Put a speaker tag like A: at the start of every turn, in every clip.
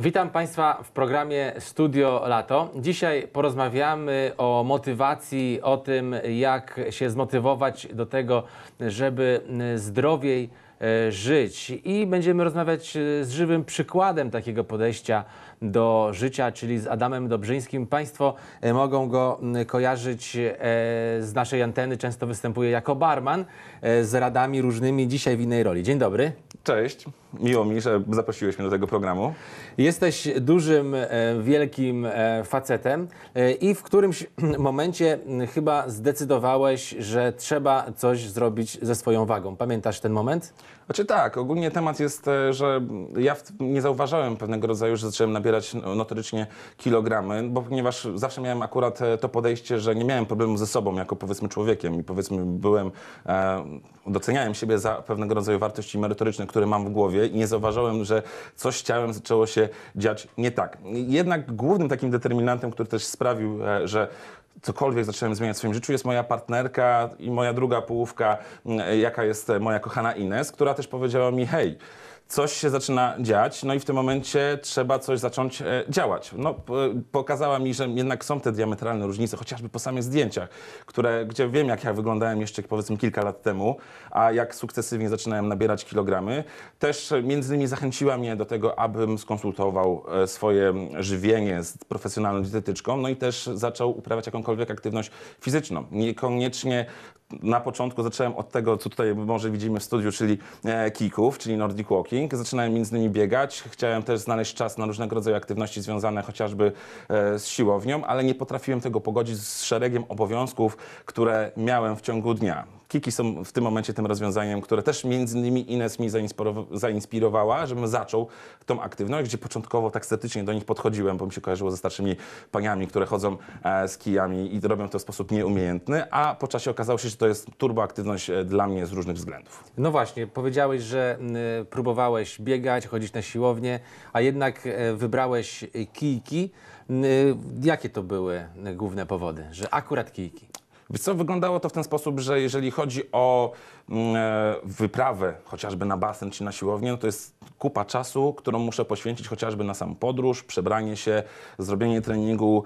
A: Witam Państwa w programie Studio Lato. Dzisiaj porozmawiamy o motywacji, o tym, jak się zmotywować do tego, żeby zdrowiej e, żyć. I będziemy rozmawiać e, z żywym przykładem takiego podejścia do życia, czyli z Adamem Dobrzyńskim. Państwo e, mogą go kojarzyć e, z naszej anteny, często występuje jako barman e, z radami różnymi, dzisiaj w innej roli. Dzień dobry.
B: Cześć, miło mi, że
A: zaprosiłeś mnie do tego programu. Jesteś dużym, wielkim facetem i w którymś momencie chyba zdecydowałeś, że trzeba coś
B: zrobić ze swoją wagą. Pamiętasz ten moment? Znaczy tak, ogólnie temat jest, e, że ja nie zauważałem pewnego rodzaju, że zacząłem nabierać notorycznie kilogramy, bo ponieważ zawsze miałem akurat e, to podejście, że nie miałem problemu ze sobą jako powiedzmy człowiekiem i powiedzmy byłem, e, doceniałem siebie za pewnego rodzaju wartości merytoryczne, które mam w głowie i nie zauważałem, że coś z ciałem zaczęło się dziać nie tak. Jednak głównym takim determinantem, który też sprawił, e, że cokolwiek zacząłem zmieniać w swoim życiu, jest moja partnerka i moja druga połówka, mm, e, jaka jest e, moja kochana Ines, która też powiedziała mi, hej, coś się zaczyna dziać, no i w tym momencie trzeba coś zacząć e, działać. No, pokazała mi, że jednak są te diametralne różnice, chociażby po samych zdjęciach, które, gdzie wiem, jak ja wyglądałem jeszcze powiedzmy kilka lat temu, a jak sukcesywnie zaczynałem nabierać kilogramy. Też e, między innymi zachęciła mnie do tego, abym skonsultował e, swoje żywienie z profesjonalną dietetyczką, no i też zaczął uprawiać jakąkolwiek aktywność fizyczną. Niekoniecznie na początku zacząłem od tego, co tutaj może widzimy w studiu, czyli e, kików, czyli Nordic Walking. Zaczynałem między innymi biegać. Chciałem też znaleźć czas na różnego rodzaju aktywności związane chociażby e, z siłownią, ale nie potrafiłem tego pogodzić z szeregiem obowiązków, które miałem w ciągu dnia Kiki są w tym momencie tym rozwiązaniem, które też między innymi Ines mi zainspirowała, żebym zaczął tą aktywność, gdzie początkowo tak estetycznie do nich podchodziłem, bo mi się kojarzyło ze starszymi paniami, które chodzą e, z kijami i robią to w sposób nieumiejętny, a po czasie okazało się, że to jest turboaktywność e, dla mnie z różnych względów.
A: No właśnie, powiedziałeś, że próbowałeś biegać, chodzić na siłownię, a jednak e, wybrałeś kijki. Jakie to
B: były główne powody, że akurat kijki? co, wyglądało to w ten sposób, że jeżeli chodzi o Mm, e, wyprawę chociażby na basen czy na siłownię, to jest kupa czasu, którą muszę poświęcić chociażby na sam podróż, przebranie się, zrobienie treningu,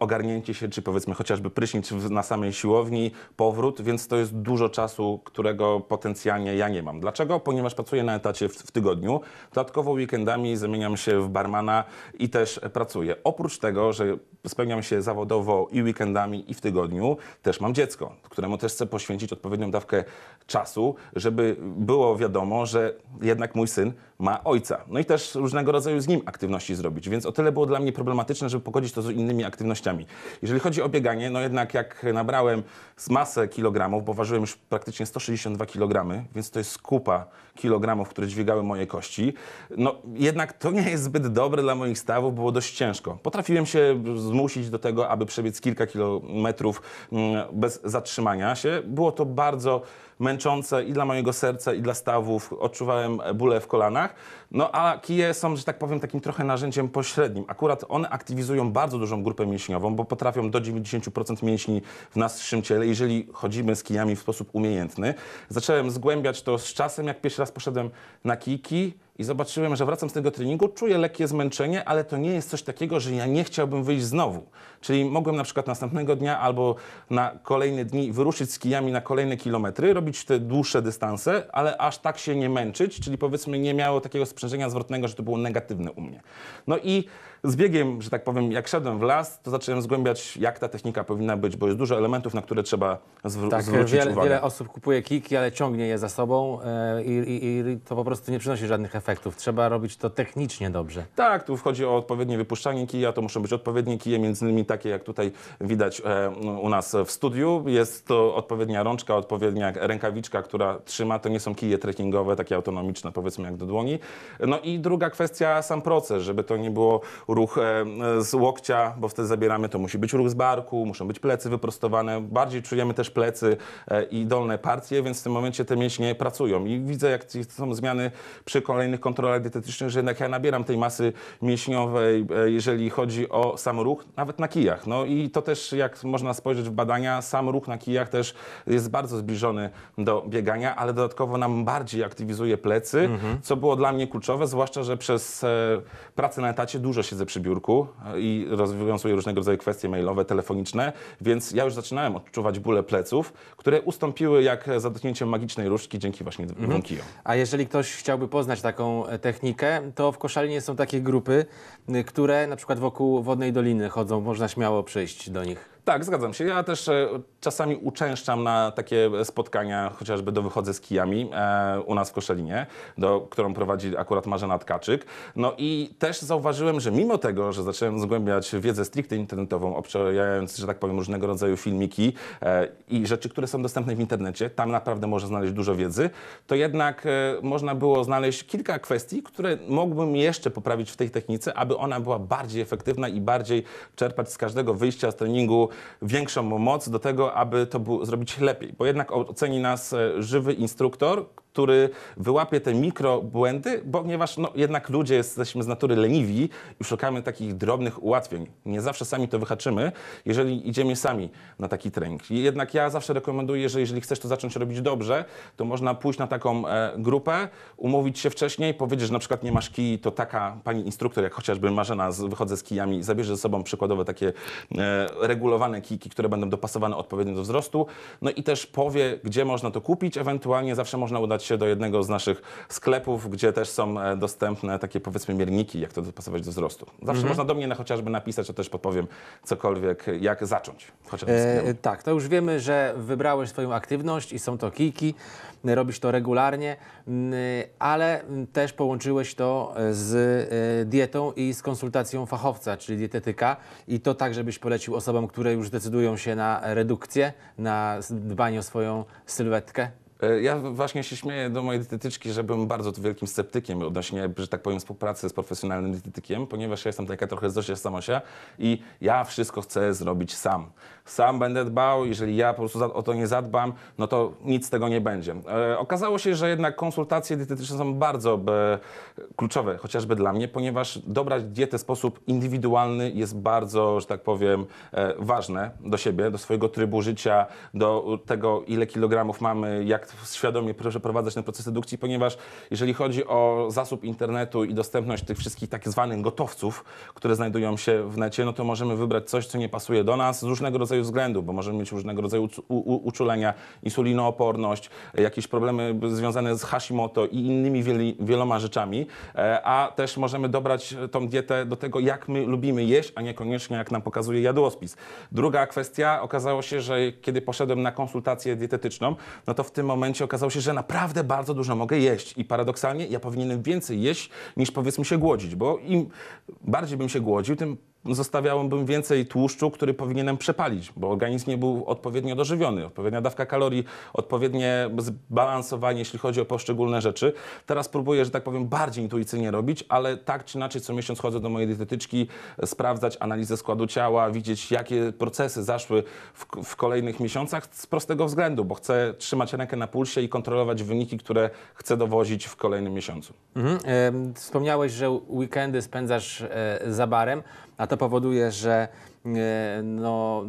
B: ogarnięcie się, czy powiedzmy chociażby prysznic na samej siłowni, powrót, więc to jest dużo czasu, którego potencjalnie ja nie mam. Dlaczego? Ponieważ pracuję na etacie w, w tygodniu, dodatkowo weekendami zamieniam się w barmana i też pracuję. Oprócz tego, że spełniam się zawodowo i weekendami i w tygodniu, też mam dziecko, któremu też chcę poświęcić odpowiednią dawkę czasu, czasu, żeby było wiadomo, że jednak mój syn ma ojca. No i też różnego rodzaju z nim aktywności zrobić, więc o tyle było dla mnie problematyczne, żeby pogodzić to z innymi aktywnościami. Jeżeli chodzi o bieganie, no jednak jak nabrałem masę kilogramów, bo ważyłem już praktycznie 162 kg, więc to jest kupa kilogramów, które dźwigały moje kości, no jednak to nie jest zbyt dobre dla moich stawów, było dość ciężko. Potrafiłem się zmusić do tego, aby przebiec kilka kilometrów mm, bez zatrzymania się. Było to bardzo męczące i dla mojego serca, i dla stawów. Odczuwałem bóle w kolanach. No a kije są, że tak powiem, takim trochę narzędziem pośrednim. Akurat one aktywizują bardzo dużą grupę mięśniową, bo potrafią do 90% mięśni w naszym ciele, jeżeli chodzimy z kijami w sposób umiejętny. Zacząłem zgłębiać to z czasem, jak pierwszy raz poszedłem na kijki, i zobaczyłem, że wracam z tego treningu, czuję lekkie zmęczenie, ale to nie jest coś takiego, że ja nie chciałbym wyjść znowu. Czyli mogłem na przykład następnego dnia albo na kolejne dni wyruszyć z kijami na kolejne kilometry, robić te dłuższe dystanse, ale aż tak się nie męczyć, czyli powiedzmy nie miało takiego sprzężenia zwrotnego, że to było negatywne u mnie. No i z biegiem, że tak powiem, jak szedłem w las, to zacząłem zgłębiać, jak ta technika powinna być, bo jest dużo elementów, na które trzeba zwr- tak, zwrócić wiele, uwagę. Wiele
A: osób kupuje kiki, ale ciągnie je za sobą e, i, i to po prostu nie przynosi żadnych efektów Trzeba robić to technicznie dobrze.
B: Tak, tu chodzi o odpowiednie wypuszczanie kija, to muszą być odpowiednie kije, między innymi takie jak tutaj widać e, u nas w studiu. Jest to odpowiednia rączka, odpowiednia rękawiczka, która trzyma. To nie są kije trekkingowe, takie autonomiczne, powiedzmy jak do dłoni. No i druga kwestia, sam proces, żeby to nie było ruch e, z łokcia, bo wtedy zabieramy, to musi być ruch z barku, muszą być plecy wyprostowane. Bardziej czujemy też plecy e, i dolne partie, więc w tym momencie te mięśnie pracują. I widzę, jak są zmiany przy kolejnych różnych kontrolach dietetycznych, że jednak ja nabieram tej masy mięśniowej, e, jeżeli chodzi o sam ruch, nawet na kijach. No i to też, jak można spojrzeć w badania, sam ruch na kijach też jest bardzo zbliżony do biegania, ale dodatkowo nam bardziej aktywizuje plecy, mhm. co było dla mnie kluczowe, zwłaszcza, że przez e, pracę na etacie dużo siedzę przy biurku e, i rozwiązuję różnego rodzaju kwestie mailowe, telefoniczne, więc ja już zaczynałem odczuwać bóle pleców, które ustąpiły jak za dotknięciem magicznej różdżki dzięki właśnie mhm. kijom.
A: A jeżeli ktoś chciałby poznać taką taką e, technikę, to w Koszalinie są takie grupy, y, które na przykład wokół Wodnej Doliny chodzą, można śmiało
B: przyjść do nich. Tak, zgadzam się. Ja też e, czasami uczęszczam na takie spotkania, chociażby do Wychodzę z kijami e, u nas w Koszalinie, do, którą prowadzi akurat Marzena Tkaczyk. No i też zauważyłem, że mimo tego, że zacząłem zgłębiać wiedzę stricte internetową, obczajając, że tak powiem, różnego rodzaju filmiki e, i rzeczy, które są dostępne w internecie, tam naprawdę można znaleźć dużo wiedzy, to jednak e, można było znaleźć kilka kwestii, które mógłbym jeszcze poprawić w tej technice, aby ona była bardziej efektywna i bardziej czerpać z każdego wyjścia z treningu większą moc do tego, aby to zrobić lepiej, bo jednak oceni nas e, żywy instruktor, który wyłapie te mikrobłędy, bo ponieważ no, jednak ludzie jesteśmy z natury leniwi i szukamy takich drobnych ułatwień. Nie zawsze sami to wyhaczymy, jeżeli idziemy sami na taki trening. jednak ja zawsze rekomenduję, że jeżeli chcesz to zacząć robić dobrze, to można pójść na taką e, grupę, umówić się wcześniej, powiedzieć, że na przykład nie masz kij, to taka pani instruktor, jak chociażby Marzena, z, wychodzę z kijami, zabierze ze sobą przykładowe takie e, regulowane kijki, które będą dopasowane odpowiednio do wzrostu, no i też powie, gdzie można to kupić, ewentualnie zawsze można udać udać się do jednego z naszych sklepów, gdzie też są e, dostępne takie powiedzmy mierniki, jak to dopasować do wzrostu. Zawsze mhm. można do mnie na chociażby napisać, to też podpowiem cokolwiek, jak zacząć. E,
A: tak, to już wiemy, że wybrałeś swoją aktywność i są to kijki, e, robisz to regularnie, ale też połączyłeś to e, z dietą i z konsultacją fachowca, czyli dietetyka i to tak, żebyś polecił osobom, które już decydują się na redukcję, na dbanie o swoją sylwetkę?
B: E, ja właśnie się śmieję do mojej dietetyczki, że byłem bardzo wielkim sceptykiem odnośnie, że tak powiem, współpracy z profesjonalnym dietetykiem, ponieważ ja jestem taka trochę Zosia Samosia i ja wszystko chcę zrobić sam. Sam będę dbał, jeżeli ja po prostu o to nie zadbam, no to nic z tego nie będzie. E, okazało się, że jednak konsultacje dietetyczne są bardzo e, kluczowe, chociażby dla mnie, ponieważ dobrać dietę w sposób indywidualny jest bardzo, że tak powiem, ważne do siebie, do swojego trybu życia, do tego, ile kilogramów mamy, jak świadomie przeprowadzać ten proces dedukcji, ponieważ jeżeli chodzi o zasób internetu i dostępność tych wszystkich tak zwanych gotowców, które znajdują się w necie, no to możemy wybrać coś, co nie pasuje do nas z różnego rodzaju względów, bo możemy mieć różnego rodzaju uczulenia, insulinooporność, e, jakieś problemy związane z Hashimoto i innymi wieloma rzeczami, e, a też możemy dobrać tą dietę do tego, jak my lubimy jeść, a niekoniecznie jak nam pokazuje jadłospis. Druga kwestia, okazało się, że kiedy poszedłem na konsultację dietetyczną, no to w tym momencie momencie okazało się, że naprawdę bardzo dużo mogę jeść i paradoksalnie ja powinienem więcej jeść niż powiedzmy się głodzić, bo im bardziej bym się głodził, tym zostawiałbym więcej tłuszczu, który powinienem przepalić, bo organizm nie był odpowiednio dożywiony. Odpowiednia dawka kalorii, odpowiednie zbalansowanie, jeśli chodzi o poszczególne rzeczy. Teraz próbuję, że tak powiem, bardziej intuicyjnie robić, ale tak czy inaczej co miesiąc chodzę do mojej dietetyczki, e, sprawdzać analizę składu ciała, widzieć jakie procesy zaszły w, w kolejnych miesiącach z prostego względu, bo chcę trzymać rękę na pulsie i kontrolować wyniki, które chcę dowozić w kolejnym miesiącu. Mhm. Wspomniałeś,
A: że weekendy spędzasz e, za barem a to powoduje, że e, no,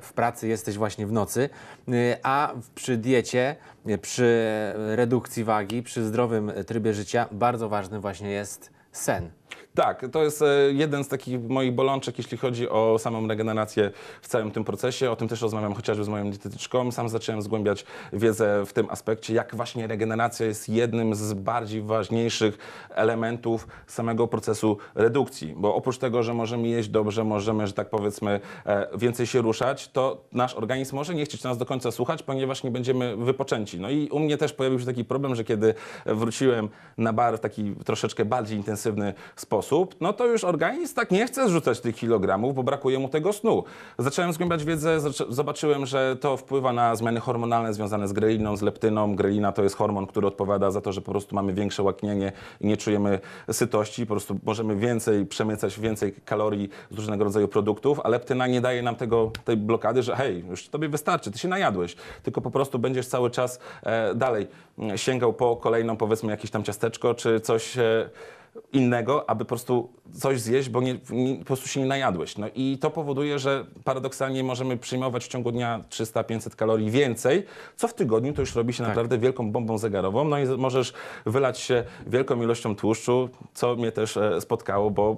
A: w, pracy jesteś właśnie w nocy, e, a przy diecie, e, przy redukcji wagi, przy zdrowym trybie życia bardzo ważny właśnie jest sen.
B: Tak, to jest e, jeden z takich moich bolączek, jeśli chodzi o samą regenerację w całym tym procesie. O tym też rozmawiam chociażby z moją dietetyczką. Sam zacząłem zgłębiać wiedzę w tym aspekcie, jak właśnie regeneracja jest jednym z bardziej ważniejszych elementów samego procesu redukcji. Bo oprócz tego, że możemy jeść dobrze, możemy, że tak powiedzmy, e, więcej się ruszać, to nasz organizm może nie chcieć nas do końca słuchać, ponieważ nie będziemy wypoczęci. No i u mnie też pojawił się taki problem, że kiedy wróciłem na bar w taki troszeczkę bardziej intensywny sposób, no to już organizm tak nie chce zrzucać tych kilogramów, bo brakuje mu tego snu. Zacząłem zgłębiać wiedzę, zobaczyłem, że to wpływa na zmiany hormonalne związane z greliną, z leptyną. Grelina to jest hormon, który odpowiada za to, że po prostu mamy większe łaknienie i nie czujemy sytości, po prostu możemy więcej przemycać, więcej kalorii z różnego rodzaju produktów, a leptyna nie daje nam tego, tej blokady, że hej, już tobie wystarczy, ty się najadłeś, tylko po prostu będziesz cały czas e, dalej mm, sięgał po kolejną, powiedzmy, jakieś tam ciasteczko czy coś e, innego, aby po prostu coś zjeść, bo nie, nie, po prostu się nie najadłeś. No i to powoduje, że paradoksalnie możemy przyjmować w ciągu dnia 300-500 kalorii więcej, co w tygodniu to już robi się tak. naprawdę wielką bombą zegarową. No i możesz wylać się wielką ilością tłuszczu, co mnie też e, spotkało, bo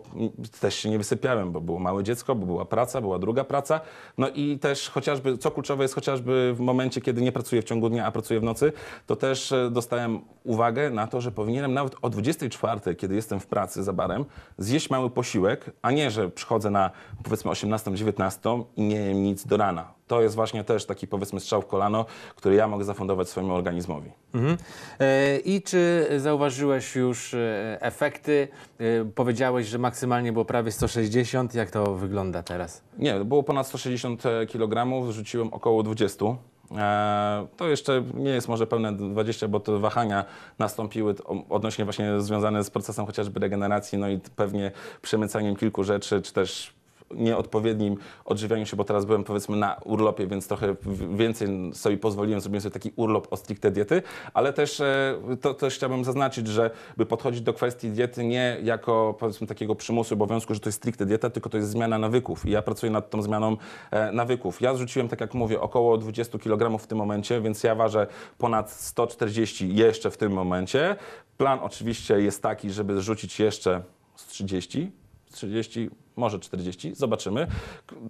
B: też się nie wysypiałem, bo było małe dziecko, bo była praca, była druga praca. No i też chociażby, co kluczowe jest chociażby w momencie, kiedy nie pracuję w ciągu dnia, a pracuję w nocy, to też e, dostałem uwagę na to, że powinienem nawet o 24, kiedy jestem w pracy za barem, zjeść zjeść mały posiłek, a nie, że przychodzę na powiedzmy 18-19 i nie jem nic do rana. To jest właśnie też taki powiedzmy strzał w kolano, który ja mogę zafundować swojemu organizmowi. Mhm.
A: E, I czy zauważyłeś już e, efekty? E, powiedziałeś, że maksymalnie było prawie 160. Jak to wygląda teraz?
B: Nie, było ponad 160 kg, rzuciłem około 20. E, to jeszcze nie jest może pełne 20, bo te wahania nastąpiły odnośnie właśnie związane z procesem chociażby regeneracji, no i pewnie przemycaniem kilku rzeczy, czy też nieodpowiednim odżywianiu się, bo teraz byłem powiedzmy na urlopie, więc trochę więcej sobie pozwoliłem, zrobiłem sobie taki urlop o stricte diety, ale też e, to też chciałbym zaznaczyć, że by podchodzić do kwestii diety nie jako powiedzmy takiego przymusu, obowiązku, że to jest stricte dieta, tylko to jest zmiana nawyków i ja pracuję nad tą zmianą e, nawyków. Ja zrzuciłem, tak jak mówię, około 20 kg w tym momencie, więc ja ważę ponad 140 jeszcze w tym momencie. Plan oczywiście jest taki, żeby zrzucić jeszcze z 30, 30 może 40, zobaczymy.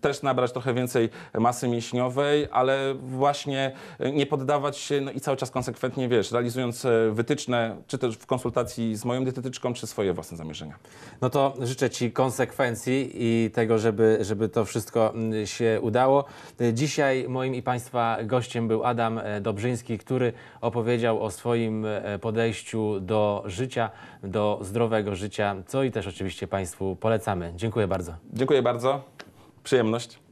B: Też nabrać trochę więcej masy mięśniowej, ale właśnie e, nie poddawać się no i cały czas konsekwentnie, wiesz, realizując e, wytyczne, czy też w konsultacji z moją dietetyczką, czy swoje własne zamierzenia. No to życzę Ci konsekwencji i tego, żeby, żeby to wszystko
A: się udało. E, dzisiaj moim i Państwa gościem był Adam Dobrzyński, który opowiedział o swoim podejściu do życia, do zdrowego życia, co i też oczywiście Państwu polecamy. Dziękuję bardzo bardzo. Dziękuję bardzo. Przyjemność.